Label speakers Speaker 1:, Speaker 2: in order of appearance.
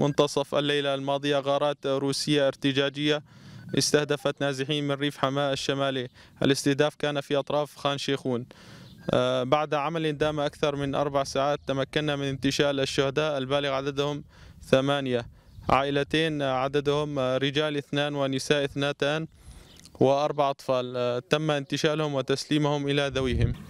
Speaker 1: منتصف الليلة الماضية غارات روسية ارتجاجية استهدفت نازحين من ريف حماة الشمالي الاستهداف كان في أطراف خان شيخون آه، بعد عمل دام أكثر من أربع ساعات تمكنا من انتشال الشهداء البالغ عددهم ثمانية عائلتين عددهم رجال اثنان ونساء اثنتان وأربع أطفال آه، تم انتشالهم وتسليمهم إلى ذويهم